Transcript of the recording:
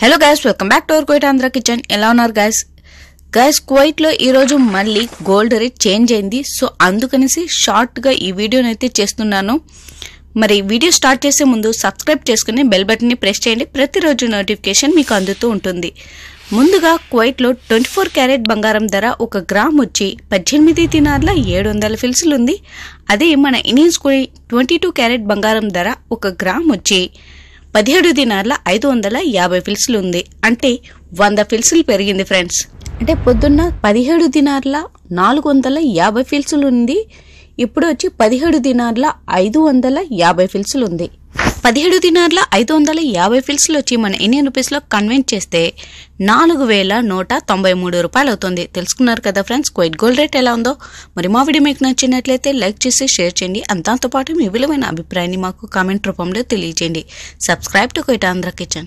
hello guys welcome back to our Kuwait Andhra kitchen ఎలా ఉన్నారు guys గ్యాస్ కువైట్లో ఈరోజు మళ్ళీ గోల్డ్ రేట్ చేంజ్ అయింది సో అందుకనేసి షార్ట్గా ఈ వీడియోని అయితే చేస్తున్నాను మరి వీడియో స్టార్ట్ చేసే ముందు సబ్స్క్రైబ్ చేసుకుని బెల్ బటన్ని ప్రెస్ చేయండి ప్రతిరోజు నోటిఫికేషన్ మీకు అందుతూ ఉంటుంది ముందుగా కువైట్లో ట్వంటీ ఫోర్ క్యారెట్ బంగారం ధర ఒక గ్రామ్ వచ్చి పద్దెనిమిది తినార్ల ఏడు వందల ఫిల్సులు ఉంది అదే మన ఇండియన్స్ ట్వంటీ టూ క్యారెట్ బంగారం ధర ఒక గ్రామ్ వచ్చి పదిహేడు దినాల ఐదు వందల యాభై ఫిల్స్లు ఉంది అంటే వంద ఫిల్స్లు పెరిగింది ఫ్రెండ్స్ అంటే పొద్దున్న పదిహేడు దినాల నాలుగు వందల యాభై ఫిల్స్లు ఉంది ఇప్పుడు వచ్చి పదిహేడు దినాల ఐదు వందల యాభై ఫిల్స్లు ఉంది పదిహేడు దినార్ల ఐదు వందల యాభై ఫిల్స్లు వచ్చి మన ఇండియన్ రూపీస్లో కన్వెంట్ చేస్తే నాలుగు వేల నూట తొంభై మూడు రూపాయలు అవుతుంది తెలుసుకున్నారు కదా ఫ్రెండ్స్ క్వైట్ గోల్డ్ రేట్ ఎలా ఉందో మరి మా వీడియో మీకు నచ్చినట్లయితే లైక్ చేసి షేర్ చేయండి అంతంతో పాటు మీ విలువైన అభిప్రాయాన్ని మాకు కామెంట్ రూపంలో తెలియజేయండి subscribe to Kuwait Andhra kitchen